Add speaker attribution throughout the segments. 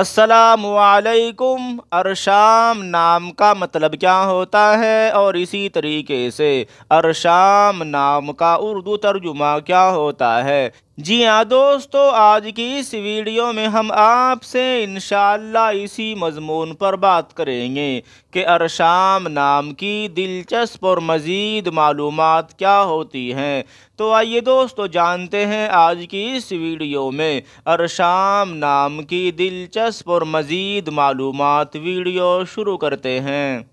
Speaker 1: असलकुम अरशाम नाम का मतलब क्या होता है और इसी तरीके से अरशाम नाम का उर्दू तर्जुमा क्या होता है जी हाँ दोस्तों आज की इस वीडियो में हम आपसे इन इसी मजमून पर बात करेंगे कि अरशाम नाम की दिलचस्प और मज़ीद मालूम क्या होती हैं तो आइए दोस्तों जानते हैं आज की इस वीडियो में अरशाम नाम की दिलचस्प और मज़ीद मालूम वीडियो शुरू करते हैं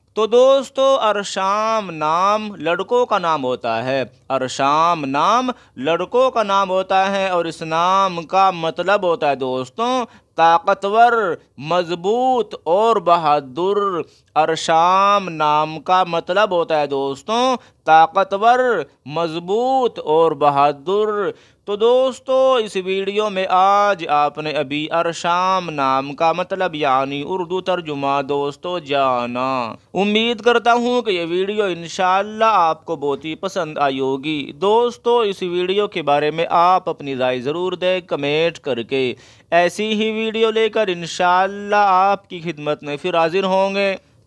Speaker 1: तो दोस्तों अरशाम नाम लड़कों का नाम होता है अरशाम नाम लड़कों का नाम होता है और इस नाम का मतलब होता है दोस्तों ताकतवर मजबूत और बहादुर अरशाम नाम का मतलब होता है दोस्तों ताकतवर मज़बूत और बहादुर तो दोस्तों इस वीडियो में आज आपने अभी अरशाम नाम का मतलब यानी उर्दू तर्जुमा दोस्तों जाना उम्मीद करता हूँ कि ये वीडियो इनशाला आपको बहुत ही पसंद आई होगी दोस्तों इस वीडियो के बारे में आप अपनी राय ज़रूर दें कमेंट करके ऐसी ही वीडियो लेकर इन आपकी खिदमत में फिर हाजिर होंगे